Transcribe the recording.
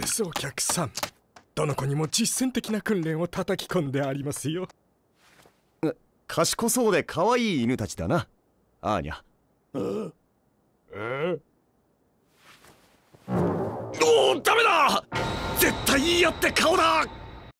ですお客さんどの子にも実践的な訓練を叩き込んでありますよ賢そうで可愛い犬たちだなアーニャええおおダメだ絶対言い合って顔だ